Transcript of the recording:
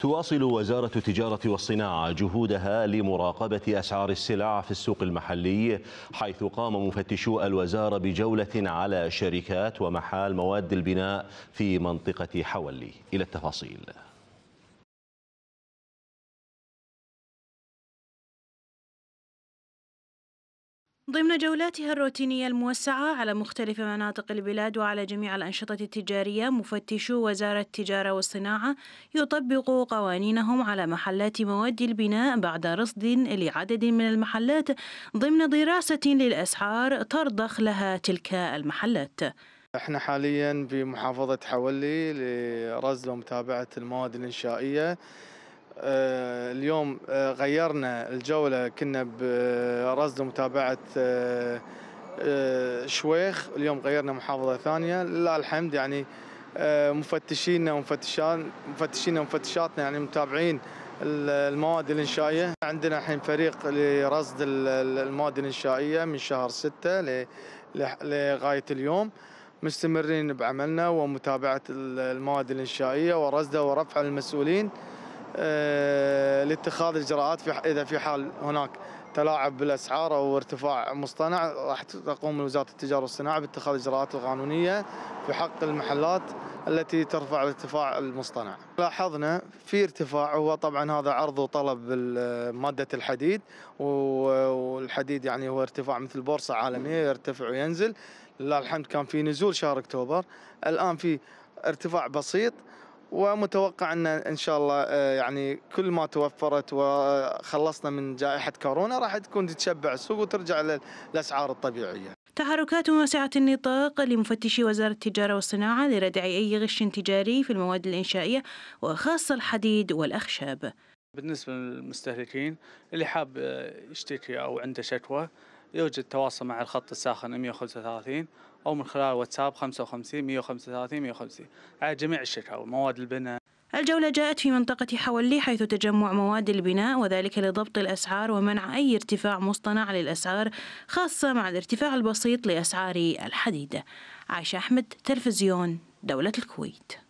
تواصل وزارة التجارة والصناعة جهودها لمراقبة أسعار السلع في السوق المحلي حيث قام مفتشو الوزارة بجولة على شركات ومحال مواد البناء في منطقة حولي إلى التفاصيل ضمن جولاتها الروتينية الموسعة على مختلف مناطق البلاد وعلى جميع الأنشطة التجارية مفتشو وزارة التجارة والصناعة يطبقوا قوانينهم على محلات مواد البناء بعد رصد لعدد من المحلات ضمن دراسة للأسعار ترضخ لها تلك المحلات احنا حاليا في محافظة حولي لرصد ومتابعة المواد الإنشائية آه، اليوم آه، غيرنا الجولة كنا برصد آه، متابعة آه، شويخ اليوم غيرنا محافظة ثانية لله الحمد يعني مفتشينا ومفتشان مفتشينا ومفتشاتنا يعني متابعين المواد الإنشائية عندنا الحين فريق لرصد المواد الإنشائية من شهر 6 لغاية اليوم مستمرين بعملنا ومتابعة المواد الإنشائية ورصدها ورفع المسؤولين آه، لاتخاذ الاجراءات في اذا في حال هناك تلاعب بالاسعار او ارتفاع مصطنع راح تقوم وزاره التجاره والصناعه باتخاذ الاجراءات القانونيه في حق المحلات التي ترفع الارتفاع المصطنع. لاحظنا في ارتفاع هو طبعا هذا عرض وطلب ماده الحديد والحديد يعني هو ارتفاع مثل بورصه عالميه يرتفع وينزل لله الحمد كان في نزول شهر اكتوبر الان في ارتفاع بسيط ومتوقع ان ان شاء الله آه، يعني كل ما توفرت وخلصنا من جائحه كورونا راح تكون تتشبع السوق وترجع للاسعار الطبيعيه. تحركات واسعة النطاق لمفتشي وزارة التجارة والصناعة لردع أي غش تجاري في المواد الإنشائية وخاصة الحديد والأخشاب بالنسبة للمستهلكين اللي حاب آه، يشتكي أو عنده شكوى يوجد تواصل مع الخط الساخن 135 أو من خلال واتساب 55 135 150 على جميع الشكاوى مواد البناء الجولة جاءت في منطقة حولي حيث تجمع مواد البناء وذلك لضبط الأسعار ومنع أي ارتفاع مصطنع للأسعار خاصة مع الارتفاع البسيط لأسعار الحديد عائشة أحمد تلفزيون دولة الكويت